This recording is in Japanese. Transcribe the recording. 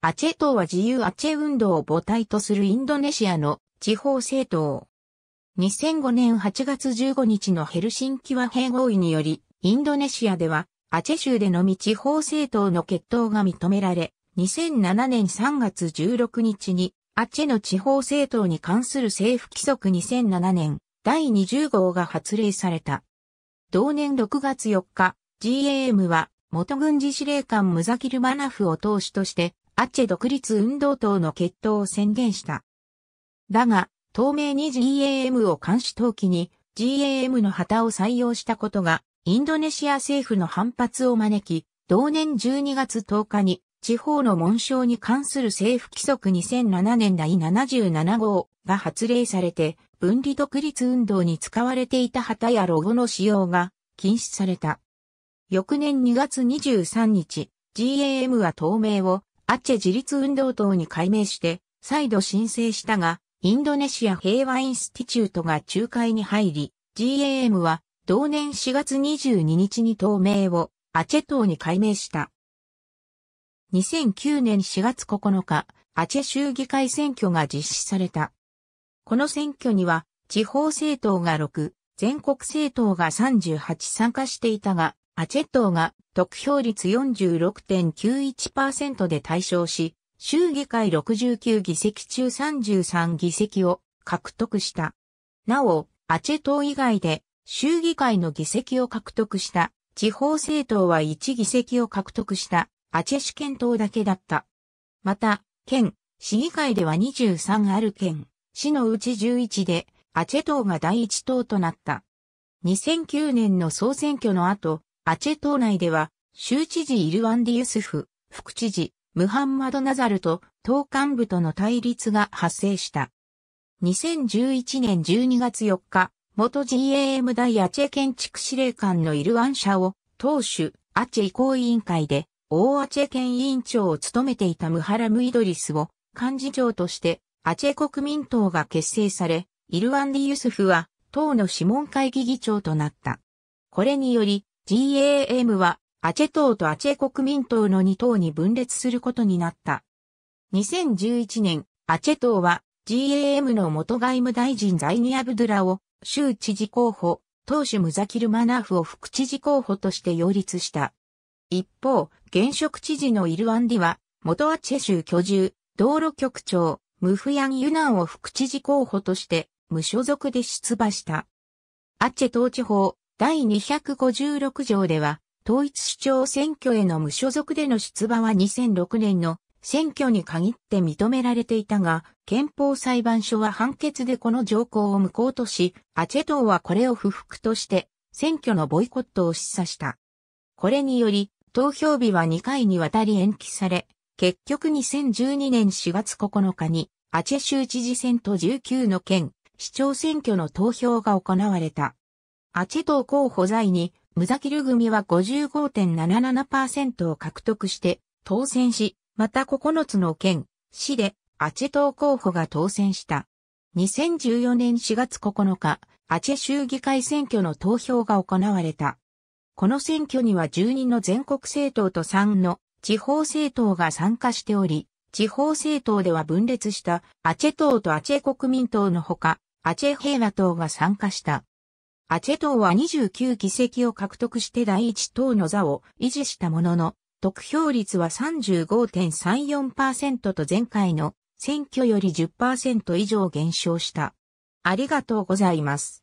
アチェ党は自由アチェ運動を母体とするインドネシアの地方政党。2005年8月15日のヘルシンキ和平合意により、インドネシアではアチェ州でのみ地方政党の決闘が認められ、2007年3月16日にアチェの地方政党に関する政府規則2007年第20号が発令された。同年6月4日、GAM は元軍事司令官ムザキル・マナフを党首としてアッチェ独立運動党の決闘を宣言した。だが、透明に GAM を監視登記に GAM の旗を採用したことが、インドネシア政府の反発を招き、同年12月10日に地方の紋章に関する政府規則2007年第77号が発令されて、分離独立運動に使われていた旗やロゴの使用が禁止された。翌年2月23日、GAM は透明をアッチェ自立運動党に改名して、再度申請したが、インドネシア平和インスティチュートが仲介に入り、GAM は同年4月22日に党名をアチェ党に改名した。2009年4月9日、アチェ州議会選挙が実施された。この選挙には、地方政党が6、全国政党が38参加していたが、アチェ党が得票率46.91%で対象し、州議会69議席中33議席を獲得した。なお、アチェ党以外で州議会の議席を獲得した地方政党は1議席を獲得したアチェ主権党だけだった。また、県、市議会では23ある県、市のうち11でアチェ党が第一党となった。2009年の総選挙の後、アチェ島内では、州知事イルワンディユスフ、副知事、ムハンマドナザルと党幹部との対立が発生した。2011年12月4日、元 GAM 大アチェ建築司令官のイルワン社を、党首、アチェ移行委員会で、大アチェ県委員長を務めていたムハラム・イドリスを幹事長としてアチェ国民党が結成され、イルワンディ・ユスフは党の諮問会議議長となった。これにより、GAM はアチェ党とアチェ国民党の2党に分裂することになった。2011年、アチェ党は GAM の元外務大臣ザイニアブドゥラを州知事候補、党首ムザキルマナーフを副知事候補として擁立した。一方、現職知事のイルワンディは、元アチェ州居住、道路局長、ムフヤン・ユナンを副知事候補として、無所属で出馬した。アチェ統治法、第256条では、統一市長選挙への無所属での出馬は2006年の選挙に限って認められていたが、憲法裁判所は判決でこの条項を無効とし、アチェ党はこれを不服として、選挙のボイコットを示唆した。これにより、投票日は2回にわたり延期され、結局2012年4月9日に、アチェ州知事選と19の県、市長選挙の投票が行われた。アチェ党候補在に、ムザキル組は55.77%を獲得して当選し、また9つの県、市でアチェ党候補が当選した。2014年4月9日、アチェ州議会選挙の投票が行われた。この選挙には12の全国政党と3の地方政党が参加しており、地方政党では分裂したアチェ党とアチェ国民党のほか、アチェ平和党が参加した。アチェ党は29議席を獲得して第一党の座を維持したものの、得票率は35.34%と前回の選挙より10%以上減少した。ありがとうございます。